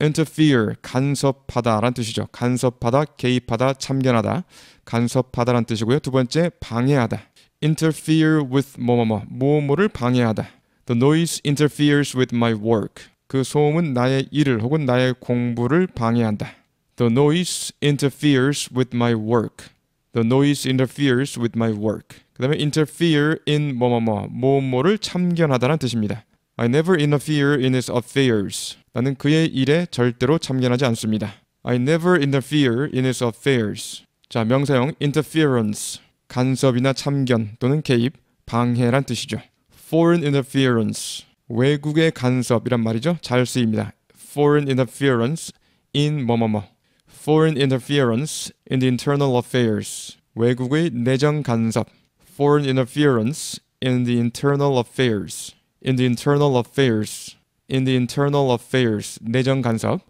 interfere 간섭하다란 뜻이죠. 간섭하다, 개입하다, 참견하다. 간섭하다란 뜻이고요. 두 번째 방해하다. interfere with 뭐뭐뭐 뭐뭐를 방해하다. The noise interferes with my work. 그 소음은 나의 일을 혹은 나의 공부를 방해한다. The noise interferes with my work. The noise interferes with my work. 그다음에 interfere in 뭐뭐뭐 뭐뭐를 참견하다는 뜻입니다. I never interfere in his affairs. 나는 그의 일에 절대로 참견하지 않습니다. I never interfere in his affairs. 자, 명사형 interference. 간섭이나 참견 또는 개입, 방해란 뜻이죠. foreign interference. 외국의 간섭이란 말이죠. 잘 쓰입니다. foreign interference in 뭐 뭐뭐. foreign interference in the internal affairs. 외국의 내정 간섭. foreign interference in the internal affairs. in the internal affairs. in the internal affairs 내정 간섭